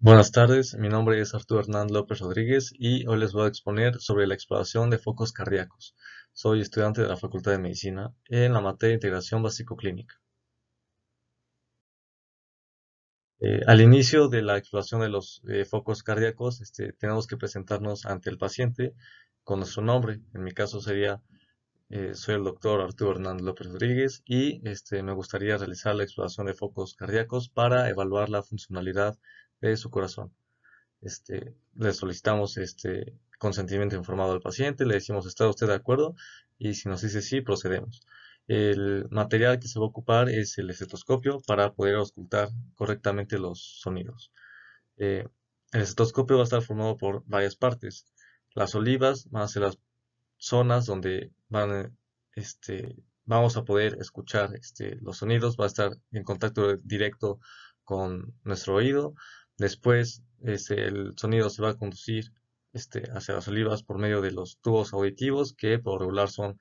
Buenas tardes, mi nombre es Arturo Hernán López Rodríguez y hoy les voy a exponer sobre la exploración de focos cardíacos. Soy estudiante de la Facultad de Medicina en la materia de integración básico-clínica. Eh, al inicio de la exploración de los eh, focos cardíacos, este, tenemos que presentarnos ante el paciente con nuestro nombre. En mi caso sería, eh, soy el doctor Arturo Hernán López Rodríguez y este, me gustaría realizar la exploración de focos cardíacos para evaluar la funcionalidad de su corazón. Este, le solicitamos este consentimiento informado al paciente, le decimos, ¿está usted de acuerdo? Y si nos dice sí, procedemos. El material que se va a ocupar es el estetoscopio para poder auscultar correctamente los sonidos. Eh, el estetoscopio va a estar formado por varias partes. Las olivas van a ser las zonas donde este, vamos a poder escuchar este, los sonidos, va a estar en contacto directo con nuestro oído, Después, este, el sonido se va a conducir este, hacia las olivas por medio de los tubos auditivos, que por regular son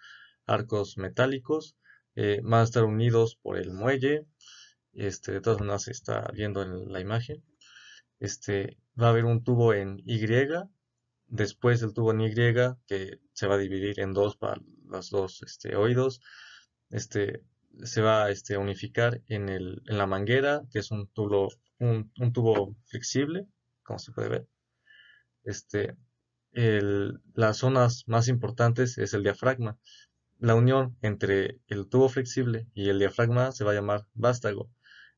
arcos metálicos. Eh, van a estar unidos por el muelle. Este, de todas maneras se está viendo en la imagen. Este, va a haber un tubo en Y, después el tubo en Y, que se va a dividir en dos para los dos este, oídos. Este, se va este, a este, unificar en, la manguera, que es un tubo, un, tubo flexible, como se puede ver. Este, las zonas más importantes es el diafragma. La unión entre el tubo flexible y el diafragma se va a llamar vástago.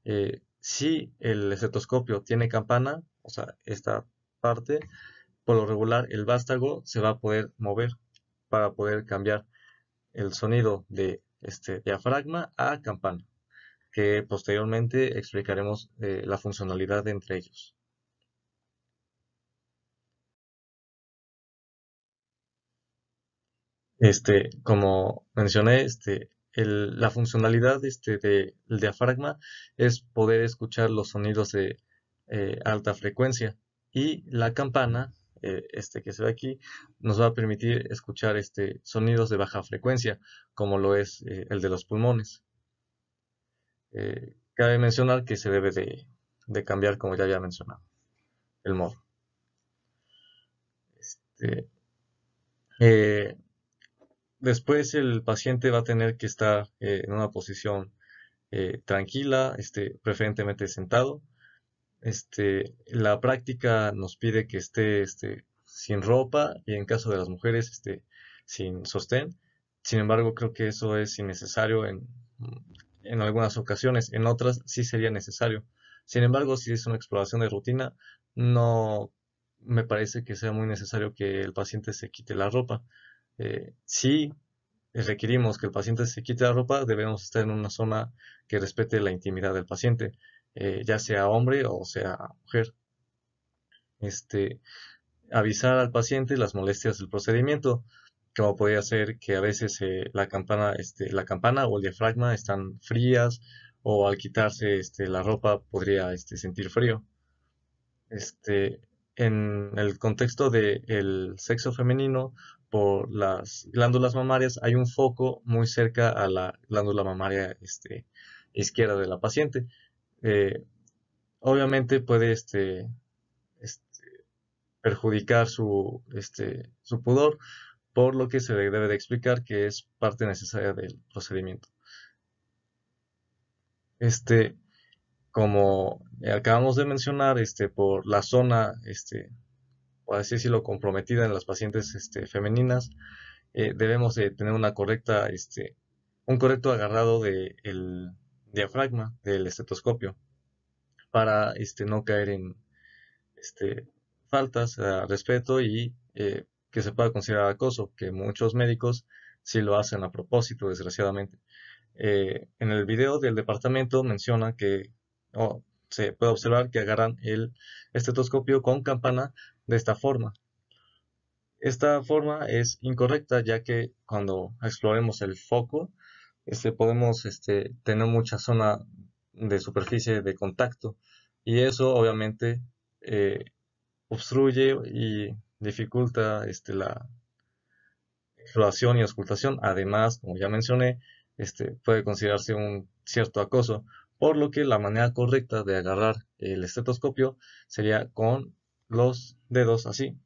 Eh, si el estetoscopio tiene campana, o sea, esta parte, por lo regular el vástago se va a poder mover para poder cambiar el sonido de este, diafragma a campana, que posteriormente explicaremos eh, la funcionalidad entre ellos. Este, como mencioné, este, la funcionalidad este, del diafragma es poder escuchar los sonidos de eh, alta frecuencia y la campana eh, este que se ve aquí, nos va a permitir escuchar este, sonidos de baja frecuencia, como lo es eh, el de los pulmones. Eh, cabe mencionar que se debe de, cambiar, como ya había mencionado, el modo. Este, después el paciente va a tener que estar en una posición tranquila, este, preferentemente sentado, este, la práctica nos pide que esté este, sin ropa y en caso de las mujeres este, sin sostén. Sin embargo, creo que eso es innecesario en, algunas ocasiones, en otras sí sería necesario. Sin embargo, si es una exploración de rutina, no me parece que sea muy necesario que el paciente se quite la ropa. Eh, si requerimos que el paciente se quite la ropa, debemos estar en una zona que respete la intimidad del paciente. Eh, ya sea hombre o sea mujer. Este, avisar al paciente las molestias del procedimiento, como podría ser que a veces eh, la, campana, este, la campana o el diafragma están frías o al quitarse este, la ropa podría este, sentir frío. en el contexto del sexo femenino, por las glándulas mamarias hay un foco muy cerca a la glándula mamaria izquierda de la paciente, eh, obviamente puede este, este, perjudicar su, este, su pudor, por lo que se debe de explicar que es parte necesaria del procedimiento. Este, como acabamos de mencionar, este, por la zona, este, por así decirlo, comprometida en las pacientes este, femeninas, eh, debemos de tener una correcta, este, un correcto agarrado de diafragma del estetoscopio para este, no caer en este, faltas a respeto y eh, que se pueda considerar acoso, que muchos médicos sí lo hacen a propósito, desgraciadamente. Eh, en el video del departamento menciona que se puede observar que agarran el estetoscopio con campana de esta forma. Esta forma es incorrecta ya que cuando exploremos el foco este, podemos este, tener mucha zona de superficie de contacto y eso obviamente eh, obstruye y dificulta este, la exploración y auscultación. Además, como ya mencioné, este, puede considerarse un cierto acoso, por lo que la manera correcta de agarrar el estetoscopio sería con los dedos así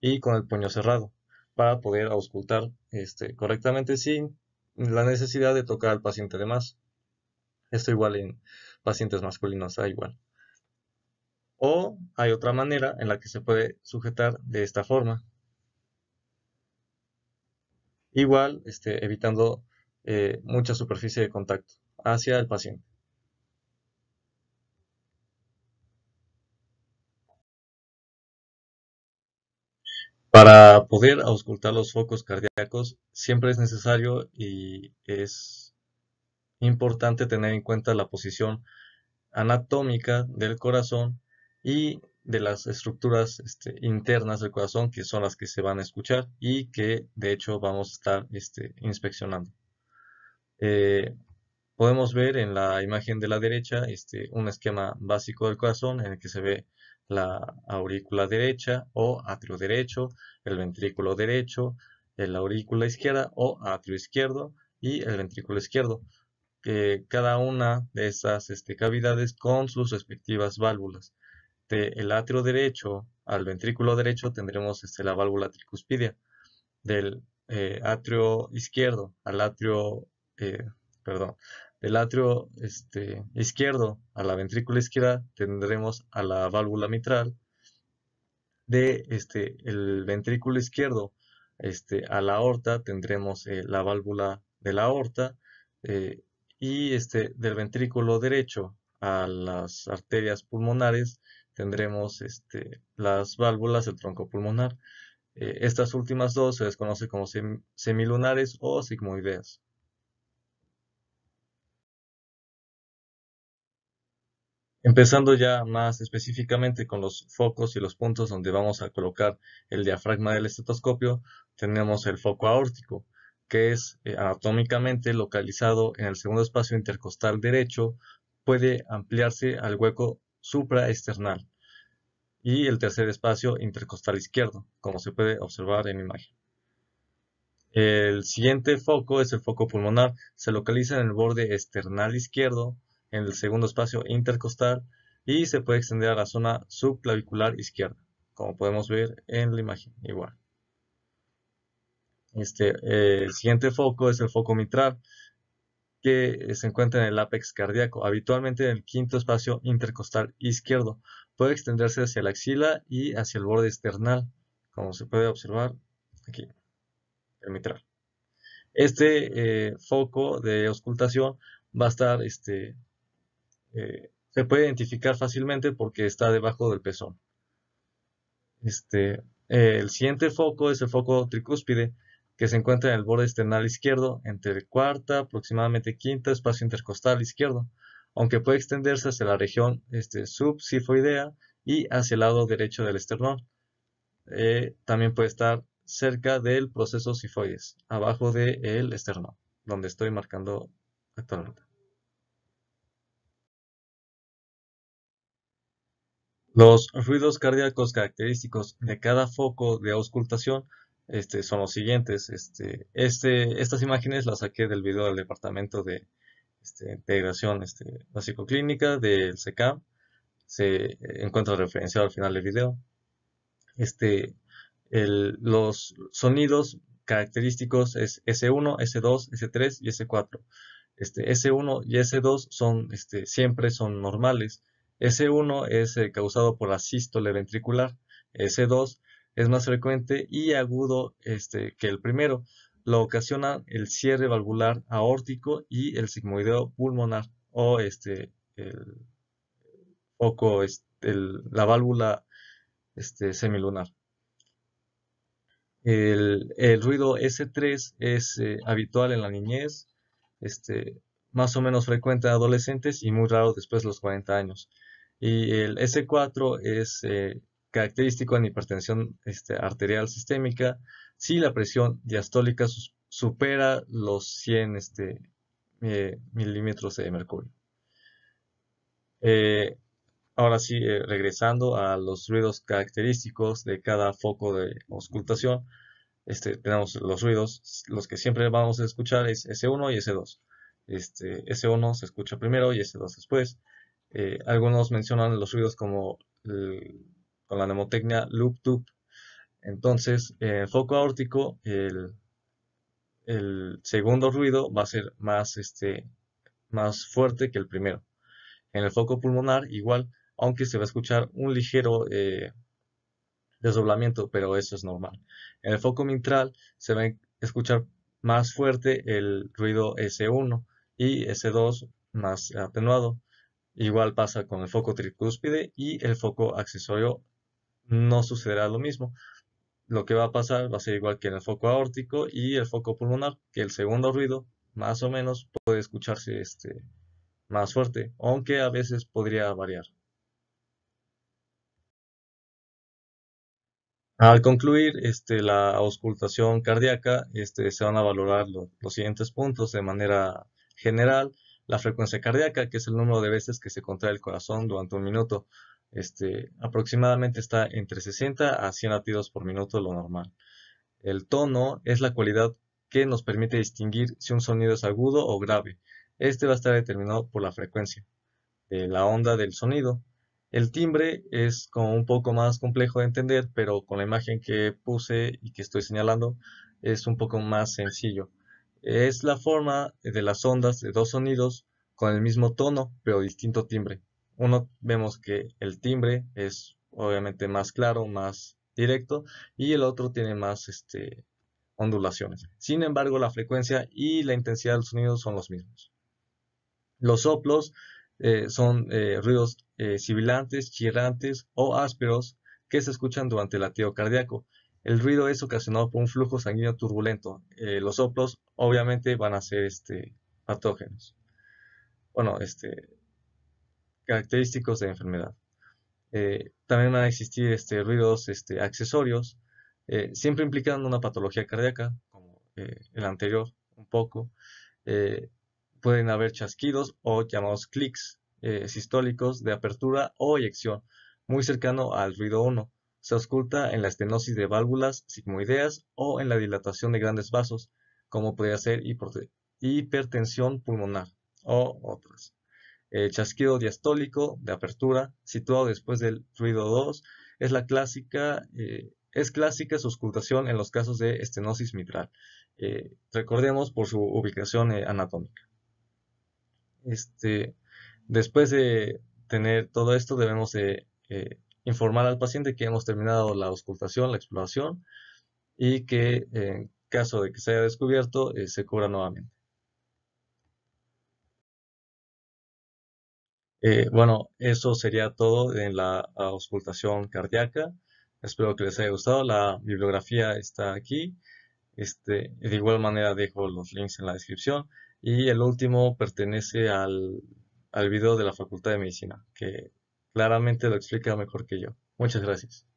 y con el puño cerrado para poder auscultar correctamente sin la necesidad de tocar al paciente de más. Esto igual en pacientes masculinos, da igual. O hay otra manera en la que se puede sujetar de esta forma. Igual, este, evitando eh, mucha superficie de contacto hacia el paciente. Para poder auscultar los focos cardíacos siempre es necesario y es importante tener en cuenta la posición anatómica del corazón y de las estructuras este, internas del corazón que son las que se van a escuchar y que de hecho vamos a estar este, inspeccionando. Eh, podemos ver en la imagen de la derecha este, un esquema básico del corazón en el que se ve la aurícula derecha o atrio derecho, el ventrículo derecho, la aurícula izquierda o atrio izquierdo y el ventrículo izquierdo. cada una de esas este, cavidades con sus respectivas válvulas. De el atrio derecho al ventrículo derecho tendremos este, la válvula tricuspidia. Del eh, atrio izquierdo al atrio, eh, perdón, el atrio este, izquierdo a la ventrícula izquierda tendremos a la válvula mitral. De este, el ventrículo izquierdo este, a la aorta tendremos eh, la válvula de la aorta. Eh, y este, del ventrículo derecho a las arterias pulmonares tendremos este, las válvulas del tronco pulmonar. Eh, estas últimas dos se desconocen como semilunares o sigmoideas. Empezando ya más específicamente con los focos y los puntos donde vamos a colocar el diafragma del estetoscopio, tenemos el foco aórtico, que es eh, anatómicamente localizado en el segundo espacio intercostal derecho, puede ampliarse al hueco supraesternal y el tercer espacio intercostal izquierdo, como se puede observar en imagen. El siguiente foco es el foco pulmonar, se localiza en el borde esternal izquierdo, en el segundo espacio intercostal y se puede extender a la zona subclavicular izquierda, como podemos ver en la imagen igual. Este, eh, el siguiente foco es el foco mitral, que se encuentra en el ápex cardíaco, habitualmente en el quinto espacio intercostal izquierdo. Puede extenderse hacia la axila y hacia el borde external. como se puede observar aquí, el mitral. Este eh, foco de auscultación va a estar este, eh, se puede identificar fácilmente porque está debajo del pezón. Este, eh, el siguiente foco es el foco tricúspide, que se encuentra en el borde esternal izquierdo, entre cuarta, aproximadamente quinta, espacio intercostal izquierdo, aunque puede extenderse hacia la región este, subsifoidea y hacia el lado derecho del esternón. Eh, también puede estar cerca del proceso sifoides, abajo del el esternón, donde estoy marcando actualmente. Los ruidos cardíacos característicos de cada foco de auscultación este, son los siguientes. Este, este, estas imágenes las saqué del video del Departamento de este, Integración este, Básico-Clínica del SECAM. Se encuentra referenciado al final del video. Este, los sonidos característicos es S1, S2, S3 y S4. Este, S1 y S2 son, este, siempre son normales. S1 es eh, causado por la sístole ventricular, S2 es más frecuente y agudo este, que el primero. Lo ocasiona el cierre valvular aórtico y el sigmoideo pulmonar o este, la válvula este, semilunar. El, ruido S3 es eh, habitual en la niñez, más o menos frecuente en adolescentes y muy raro después de los 40 años. Y el S4 es eh, característico en hipertensión este, arterial sistémica si la presión diastólica supera los 100 este, eh, milímetros de mercurio. Eh, ahora sí, regresando a los ruidos característicos de cada foco de auscultación, este, tenemos los ruidos, los que siempre vamos a escuchar es S1 y S2. Este, S1 se escucha primero y S2 después. Eh, algunos mencionan los ruidos como con la mnemotecnia loop tube. Entonces, eh, en foco aórtico, el, segundo ruido va a ser más, este, más fuerte que el primero. En el foco pulmonar, igual, aunque se va a escuchar un ligero eh, desdoblamiento, pero eso es normal. En el foco mitral se va a escuchar más fuerte el ruido S1 y S2 más atenuado. Igual pasa con el foco tricúspide y el foco accesorio no sucederá lo mismo. Lo que va a pasar va a ser igual que en el foco aórtico y el foco pulmonar, que el segundo ruido más o menos puede escucharse este, más fuerte, aunque a veces podría variar. Al concluir este, la auscultación cardíaca, este, se van a valorar los siguientes puntos de manera general, la frecuencia cardíaca, que es el número de veces que se contrae el corazón durante un minuto. Este, aproximadamente está entre 60 a 100 latidos por minuto lo normal. El tono es la cualidad que nos permite distinguir si un sonido es agudo o grave. Este va a estar determinado por la frecuencia de la onda del sonido. El timbre es como un poco más complejo de entender, pero con la imagen que puse y que estoy señalando es un poco más sencillo. Es la forma de las ondas de dos sonidos con el mismo tono pero distinto timbre. Uno vemos que el timbre es obviamente más claro, más directo y el otro tiene más este, ondulaciones. Sin embargo, la frecuencia y la intensidad del sonidos son los mismos. Los soplos eh, son eh, ruidos eh, sibilantes, chirrantes o ásperos que se escuchan durante el latido cardíaco. El ruido es ocasionado por un flujo sanguíneo turbulento. los soplos obviamente van a ser este, patógenos. Bueno, este, característicos de enfermedad. Eh, también van a existir este, ruidos este, accesorios, eh, siempre implicando una patología cardíaca, como eh, el anterior, un poco. pueden haber chasquidos o llamados clics sistólicos de apertura o eyección, muy cercano al ruido 1. Se oculta en la estenosis de válvulas sigmoideas o en la dilatación de grandes vasos, como podría ser hipertensión pulmonar o otras. El chasquido diastólico de apertura, situado después del fluido 2, es la clásica, eh, es clásica su auscultación en los casos de estenosis mitral. Eh, recordemos por su ubicación eh, anatómica. Este, después de tener todo esto, debemos de, informar al paciente que hemos terminado la auscultación, la exploración, y que caso de que se haya descubierto, eh, se cobra nuevamente. Eh, bueno, eso sería todo en la auscultación cardíaca. Espero que les haya gustado. La bibliografía está aquí. Este, de igual manera dejo los links en la descripción. Y el último pertenece al, al video de la Facultad de Medicina, que claramente lo explica mejor que yo. Muchas gracias.